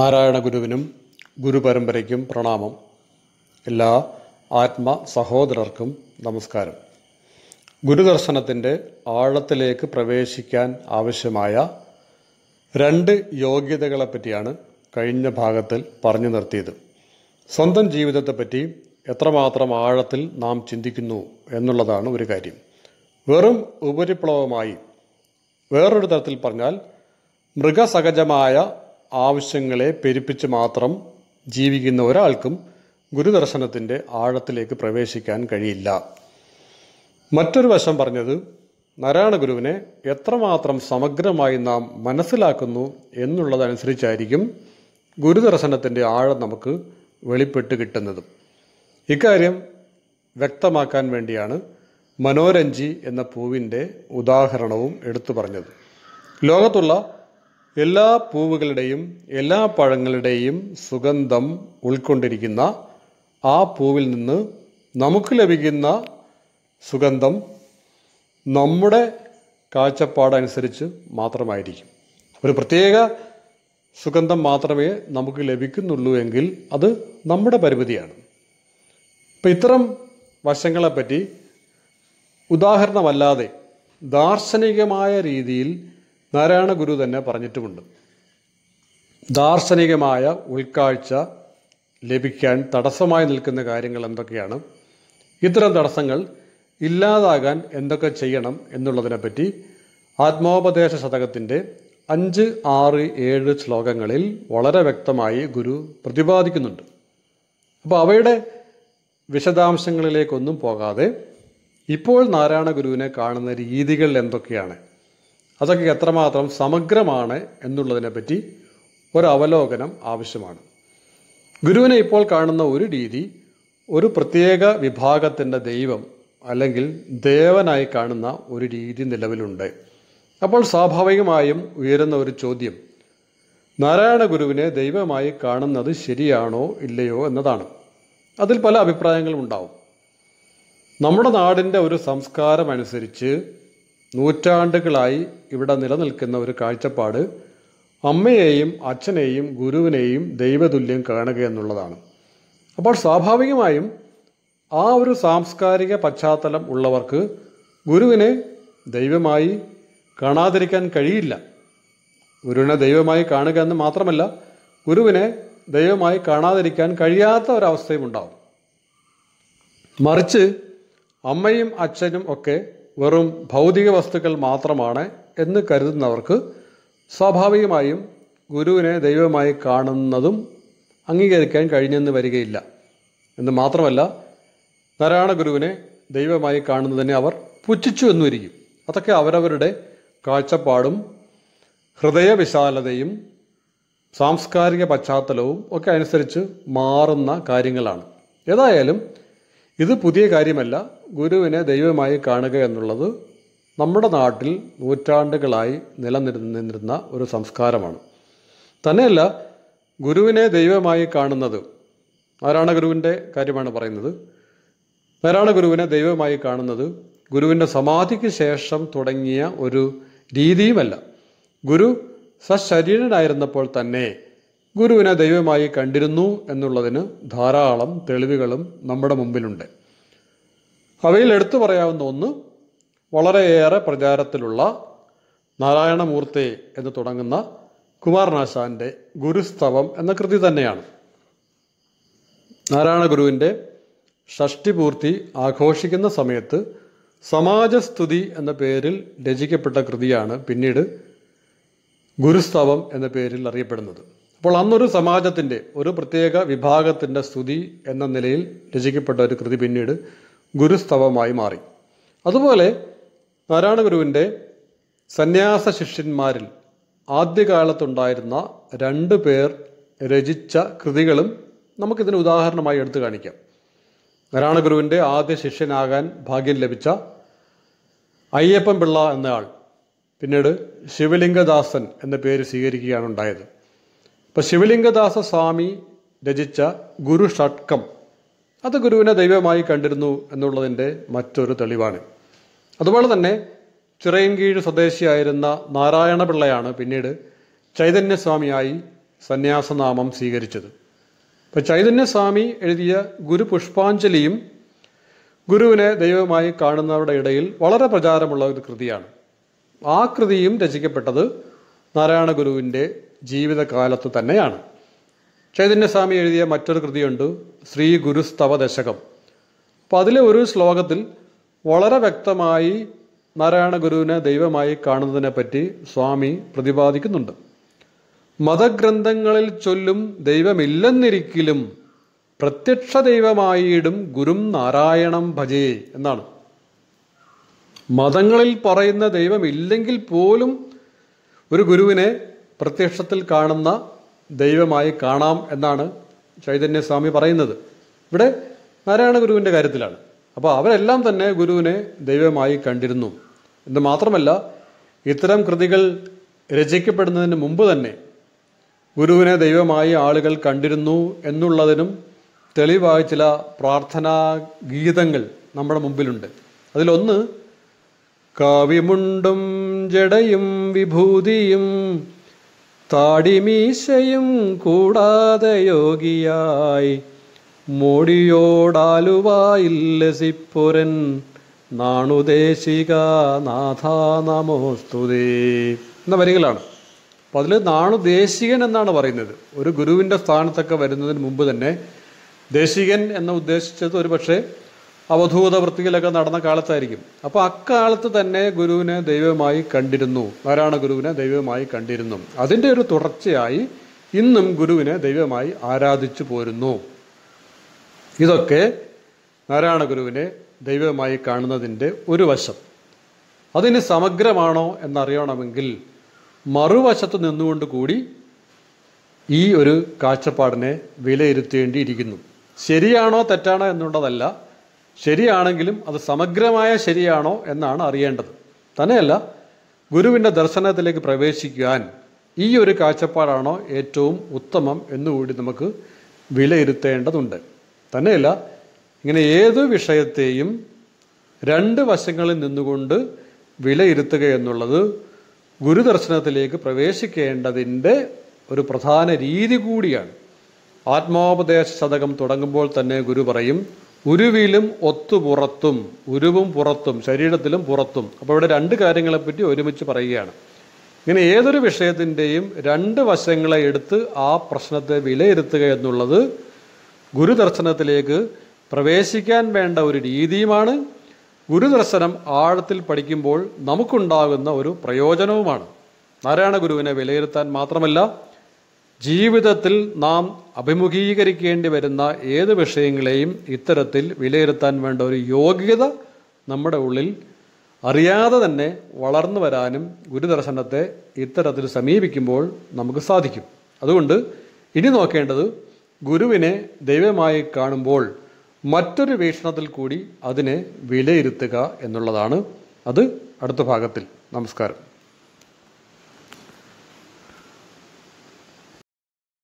നാരായണ ഗുരുവിനും ഗുരുപരമ്പരയ്ക്കും പ്രണാമം എല്ലാ ആത്മ സഹോദരർക്കും നമസ്കാരം ഗുരുദർശനത്തിൻ്റെ ആഴത്തിലേക്ക് പ്രവേശിക്കാൻ ആവശ്യമായ രണ്ട് യോഗ്യതകളെ പറ്റിയാണ് കഴിഞ്ഞ ഭാഗത്തിൽ പറഞ്ഞു നിർത്തിയത് സ്വന്തം ജീവിതത്തെപ്പറ്റി എത്രമാത്രം ആഴത്തിൽ നാം ചിന്തിക്കുന്നു എന്നുള്ളതാണ് ഒരു കാര്യം വെറും ഉപരിപ്ലവമായി വേറൊരു തരത്തിൽ പറഞ്ഞാൽ മൃഗസഹജമായ ആവശ്യങ്ങളെ പെരുപ്പിച്ച് മാത്രം ജീവിക്കുന്ന ഒരാൾക്കും ഗുരുദർശനത്തിൻ്റെ ആഴത്തിലേക്ക് പ്രവേശിക്കാൻ കഴിയില്ല മറ്റൊരു വശം പറഞ്ഞത് നാരായണ ഗുരുവിനെ എത്രമാത്രം സമഗ്രമായി നാം മനസ്സിലാക്കുന്നു എന്നുള്ളതനുസരിച്ചായിരിക്കും ഗുരുദർശനത്തിൻ്റെ ആഴം നമുക്ക് വെളിപ്പെട്ട് കിട്ടുന്നത് ഇക്കാര്യം വ്യക്തമാക്കാൻ വേണ്ടിയാണ് മനോരഞ്ജി എന്ന പൂവിൻ്റെ ഉദാഹരണവും എടുത്തു പറഞ്ഞത് ലോകത്തുള്ള എല്ലാ പൂവുകളുടെയും എല്ലാ പഴങ്ങളുടെയും സുഗന്ധം ഉൾക്കൊണ്ടിരിക്കുന്ന ആ പൂവിൽ നിന്ന് നമുക്ക് ലഭിക്കുന്ന സുഗന്ധം നമ്മുടെ കാഴ്ചപ്പാടനുസരിച്ച് മാത്രമായിരിക്കും ഒരു പ്രത്യേക സുഗന്ധം മാത്രമേ നമുക്ക് ലഭിക്കുന്നുള്ളൂ എങ്കിൽ അത് നമ്മുടെ പരിമിതിയാണ് ഇപ്പം ഇത്തരം വശങ്ങളെപ്പറ്റി ഉദാഹരണമല്ലാതെ ദാർശനികമായ രീതിയിൽ നാരായണ ഗുരു തന്നെ പറഞ്ഞിട്ടുമുണ്ട് ദാർശനികമായ ഉൾക്കാഴ്ച ലഭിക്കാൻ തടസ്സമായി നിൽക്കുന്ന കാര്യങ്ങൾ എന്തൊക്കെയാണ് ഇത്തരം തടസ്സങ്ങൾ ഇല്ലാതാകാൻ എന്തൊക്കെ ചെയ്യണം എന്നുള്ളതിനെപ്പറ്റി ആത്മോപദേശ ശതകത്തിൻ്റെ അഞ്ച് ആറ് ഏഴ് ശ്ലോകങ്ങളിൽ വളരെ വ്യക്തമായി ഗുരു പ്രതിപാദിക്കുന്നുണ്ട് അപ്പോൾ അവയുടെ വിശദാംശങ്ങളിലേക്കൊന്നും പോകാതെ ഇപ്പോൾ നാരായണ ഗുരുവിനെ കാണുന്ന രീതികൾ എന്തൊക്കെയാണ് അതൊക്കെ എത്രമാത്രം സമഗ്രമാണ് എന്നുള്ളതിനെ പറ്റി ഒരവലോകനം ആവശ്യമാണ് ഗുരുവിനെ ഇപ്പോൾ കാണുന്ന ഒരു രീതി ഒരു പ്രത്യേക വിഭാഗത്തിൻ്റെ ദൈവം അല്ലെങ്കിൽ ദേവനായി കാണുന്ന ഒരു രീതി നിലവിലുണ്ട് അപ്പോൾ സ്വാഭാവികമായും ഉയരുന്ന ഒരു ചോദ്യം നാരായണ ഗുരുവിനെ ദൈവമായി കാണുന്നത് ശരിയാണോ ഇല്ലയോ എന്നതാണ് അതിൽ പല അഭിപ്രായങ്ങളും ഉണ്ടാവും നമ്മുടെ നാടിൻ്റെ ഒരു സംസ്കാരം അനുസരിച്ച് നൂറ്റാണ്ടുകളായി ഇവിടെ നിലനിൽക്കുന്ന ഒരു കാഴ്ചപ്പാട് അമ്മയെയും അച്ഛനെയും ഗുരുവിനെയും ദൈവതുല്യം കാണുക എന്നുള്ളതാണ് അപ്പോൾ സ്വാഭാവികമായും ആ ഒരു സാംസ്കാരിക പശ്ചാത്തലം ഉള്ളവർക്ക് ഗുരുവിനെ ദൈവമായി കാണാതിരിക്കാൻ കഴിയില്ല ഗുരുവിനെ ദൈവമായി കാണുക എന്ന് മാത്രമല്ല ഗുരുവിനെ ദൈവമായി കാണാതിരിക്കാൻ കഴിയാത്ത ഒരവസ്ഥയും ഉണ്ടാവും മറിച്ച് അമ്മയും അച്ഛനും ഒക്കെ വെറും ഭൗതിക വസ്തുക്കൾ മാത്രമാണ് എന്ന് കരുതുന്നവർക്ക് സ്വാഭാവികമായും ഗുരുവിനെ ദൈവമായി കാണുന്നതും അംഗീകരിക്കാൻ കഴിഞ്ഞെന്ന് വരികയില്ല എന്ന് മാത്രമല്ല നാരായണ ഗുരുവിനെ ദൈവമായി കാണുന്നതിനെ അവർ പുച്ഛിച്ചു എന്നുവരിക്കും അതൊക്കെ അവരവരുടെ കാഴ്ചപ്പാടും ഹൃദയവിശാലതയും സാംസ്കാരിക പശ്ചാത്തലവും ഒക്കെ അനുസരിച്ച് മാറുന്ന കാര്യങ്ങളാണ് ഏതായാലും ഇത് പുതിയ കാര്യമല്ല ഗുരുവിനെ ദൈവമായി കാണുക എന്നുള്ളത് നമ്മുടെ നാട്ടിൽ നൂറ്റാണ്ടുകളായി നിലനിന്നിരുന്ന ഒരു സംസ്കാരമാണ് തന്നെയല്ല ഗുരുവിനെ ദൈവമായി കാണുന്നത് നാരായണ ഗുരുവിൻ്റെ കാര്യമാണ് പറയുന്നത് നാരായണ ഗുരുവിനെ ദൈവമായി കാണുന്നത് ഗുരുവിൻ്റെ സമാധിക്ക് ശേഷം തുടങ്ങിയ ഒരു രീതിയുമല്ല ഗുരു സശരീരനായിരുന്നപ്പോൾ തന്നെ ഗുരുവിനെ ദൈവമായി കണ്ടിരുന്നു എന്നുള്ളതിന് ധാരാളം തെളിവുകളും നമ്മുടെ മുമ്പിലുണ്ട് അവയിൽ എടുത്തു പറയാവുന്ന ഒന്ന് വളരെയേറെ പ്രചാരത്തിലുള്ള നാരായണമൂർത്തി എന്ന് തുടങ്ങുന്ന കുമാരനാശാൻ്റെ ഗുരുസ്തവം എന്ന കൃതി തന്നെയാണ് നാരായണ ഗുരുവിൻ്റെ ഷഷ്ടിപൂർത്തി ആഘോഷിക്കുന്ന സമയത്ത് സമാജസ്തുതി എന്ന പേരിൽ രചിക്കപ്പെട്ട കൃതിയാണ് പിന്നീട് ഗുരുസ്തവം എന്ന പേരിൽ അറിയപ്പെടുന്നത് അപ്പോൾ അന്നൊരു സമാജത്തിൻ്റെ ഒരു പ്രത്യേക വിഭാഗത്തിൻ്റെ സ്തുതി എന്ന നിലയിൽ രചിക്കപ്പെട്ട ഒരു കൃതി പിന്നീട് ഗുരുസ്തവമായി മാറി അതുപോലെ നാരായണ ഗുരുവിൻ്റെ സന്യാസ ശിഷ്യന്മാരിൽ ആദ്യകാലത്തുണ്ടായിരുന്ന രണ്ട് പേർ രചിച്ച കൃതികളും നമുക്കിതിന് ഉദാഹരണമായി എടുത്തു കാണിക്കാം നാരായണ ഗുരുവിൻ്റെ ആദ്യ ശിഷ്യനാകാൻ ഭാഗ്യം ലഭിച്ച അയ്യപ്പൻ പിള്ള എന്നയാൾ പിന്നീട് ശിവലിംഗദാസൻ എന്ന പേര് സ്വീകരിക്കുകയാണ് ഉണ്ടായത് ഇപ്പോൾ ശിവലിംഗദാസ സ്വാമി രചിച്ച ഗുരു ഷട്കം അത് ഗുരുവിനെ ദൈവമായി കണ്ടിരുന്നു എന്നുള്ളതിൻ്റെ മറ്റൊരു തെളിവാണ് അതുപോലെ തന്നെ ചിറയൻകീഴ് സ്വദേശിയായിരുന്ന നാരായണപിള്ളയാണ് പിന്നീട് ചൈതന്യസ്വാമിയായി സന്യാസനാമം സ്വീകരിച്ചത് ഇപ്പോൾ ചൈതന്യസ്വാമി എഴുതിയ ഗുരു പുഷ്പാഞ്ജലിയും ഗുരുവിനെ ദൈവമായി കാണുന്നവരുടെ ഇടയിൽ വളരെ പ്രചാരമുള്ള ഒരു കൃതിയാണ് ആ കൃതിയും രചിക്കപ്പെട്ടത് നാരായണ ഗുരുവിൻ്റെ ജീവിതകാലത്ത് തന്നെയാണ് ചൈതന്യസ്വാമി എഴുതിയ മറ്റൊരു കൃതിയുണ്ട് ശ്രീ ഗുരുസ്തവ ദശകം അപ്പം അതിലെ ഒരു ശ്ലോകത്തിൽ വളരെ വ്യക്തമായി നാരായണ ഗുരുവിനെ ദൈവമായി കാണുന്നതിനെ പറ്റി സ്വാമി പ്രതിപാദിക്കുന്നുണ്ട് മതഗ്രന്ഥങ്ങളിൽ ചൊല്ലും ദൈവമില്ലെന്നിരിക്കലും പ്രത്യക്ഷ ദൈവമായിടും ഗുരും നാരായണം ഭജേ എന്നാണ് മതങ്ങളിൽ പറയുന്ന ദൈവമില്ലെങ്കിൽ പോലും ഒരു ഗുരുവിനെ പ്രത്യക്ഷത്തിൽ കാണുന്ന ദൈവമായി കാണാം എന്നാണ് ചൈതന്യസ്വാമി പറയുന്നത് ഇവിടെ നാരായണ ഗുരുവിൻ്റെ കാര്യത്തിലാണ് അപ്പോൾ അവരെല്ലാം തന്നെ ഗുരുവിനെ ദൈവമായി കണ്ടിരുന്നു എന്ന് മാത്രമല്ല ഇത്തരം കൃതികൾ രചിക്കപ്പെടുന്നതിന് മുമ്പ് തന്നെ ഗുരുവിനെ ദൈവമായി ആളുകൾ കണ്ടിരുന്നു എന്നുള്ളതിനും തെളിവായ ചില പ്രാർത്ഥനാ ഗീതങ്ങൾ നമ്മുടെ മുമ്പിലുണ്ട് അതിലൊന്ന് കാവ്യമുണ്ടും ജടയും വിഭൂതിയും താടിമീശയും കൂടാതെ യോഗിയായി മോടിയോടാലുവായില്ലസിപ്പുരൻ നാണുദേശിക നാഥ നമോസ്തുതേ എന്ന വരികളാണ് അപ്പോൾ അതിൽ നാണുദേശികൻ എന്നാണ് പറയുന്നത് ഒരു ഗുരുവിൻ്റെ സ്ഥാനത്തൊക്കെ വരുന്നതിന് മുമ്പ് തന്നെ ദേശികൻ എന്ന ഉദ്ദേശിച്ചത് ഒരു പക്ഷേ അവധൂത വൃത്തിയിലൊക്കെ നടന്ന കാലത്തായിരിക്കും അപ്പോൾ അക്കാലത്ത് തന്നെ ഗുരുവിനെ ദൈവമായി കണ്ടിരുന്നു നാരായണ ഗുരുവിനെ ദൈവമായി കണ്ടിരുന്നു അതിൻ്റെ ഒരു തുടർച്ചയായി ഇന്നും ഗുരുവിനെ ദൈവമായി ആരാധിച്ചു പോരുന്നു ഇതൊക്കെ നാരായണ ഗുരുവിനെ ദൈവമായി കാണുന്നതിൻ്റെ ഒരു വശം അതിന് സമഗ്രമാണോ എന്നറിയണമെങ്കിൽ മറുവശത്ത് നിന്നുകൊണ്ട് കൂടി ഈ ഒരു കാഴ്ചപ്പാടിനെ വിലയിരുത്തേണ്ടിയിരിക്കുന്നു ശരിയാണോ തെറ്റാണോ എന്നുള്ളതല്ല ശരിയാണെങ്കിലും അത് സമഗ്രമായ ശരിയാണോ എന്നാണ് അറിയേണ്ടത് തന്നെയല്ല ഗുരുവിൻ്റെ ദർശനത്തിലേക്ക് പ്രവേശിക്കാൻ ഈ ഒരു കാഴ്ചപ്പാടാണോ ഏറ്റവും ഉത്തമം എന്നുകൂടി നമുക്ക് വിലയിരുത്തേണ്ടതുണ്ട് തന്നെയല്ല ഇങ്ങനെ ഏത് വിഷയത്തെയും രണ്ട് വശങ്ങളിൽ നിന്നുകൊണ്ട് വിലയിരുത്തുക എന്നുള്ളത് ഗുരുദർശനത്തിലേക്ക് പ്രവേശിക്കേണ്ടതിൻ്റെ ഒരു പ്രധാന രീതി കൂടിയാണ് ആത്മോപദേശ ശതകം തുടങ്ങുമ്പോൾ തന്നെ ഗുരു പറയും ഉരുവിലും ഒത്തു പുറത്തും ഉരുവും പുറത്തും ശരീരത്തിലും പുറത്തും അപ്പോൾ ഇവിടെ രണ്ട് കാര്യങ്ങളെപ്പറ്റി ഒരുമിച്ച് പറയുകയാണ് ഇങ്ങനെ ഏതൊരു വിഷയത്തിൻ്റെയും രണ്ട് വശങ്ങളെ എടുത്ത് ആ പ്രശ്നത്തെ വിലയിരുത്തുക എന്നുള്ളത് ഗുരുദർശനത്തിലേക്ക് പ്രവേശിക്കാൻ വേണ്ട ഒരു രീതിയുമാണ് ഗുരുദർശനം ആഴത്തിൽ പഠിക്കുമ്പോൾ നമുക്കുണ്ടാകുന്ന ഒരു പ്രയോജനവുമാണ് നാരായണ ഗുരുവിനെ വിലയിരുത്താൻ മാത്രമല്ല ജീവിതത്തിൽ നാം അഭിമുഖീകരിക്കേണ്ടി വരുന്ന ഏത് വിഷയങ്ങളെയും ഇത്തരത്തിൽ വിലയിരുത്താൻ വേണ്ട ഒരു യോഗ്യത നമ്മുടെ ഉള്ളിൽ അറിയാതെ തന്നെ വളർന്നു വരാനും ഗുരുദർശനത്തെ ഇത്തരത്തിൽ സമീപിക്കുമ്പോൾ നമുക്ക് സാധിക്കും അതുകൊണ്ട് ഇനി നോക്കേണ്ടത് ഗുരുവിനെ ദൈവമായി കാണുമ്പോൾ മറ്റൊരു വീക്ഷണത്തിൽ കൂടി അതിനെ വിലയിരുത്തുക എന്നുള്ളതാണ് അത് അടുത്ത ഭാഗത്തിൽ നമസ്കാരം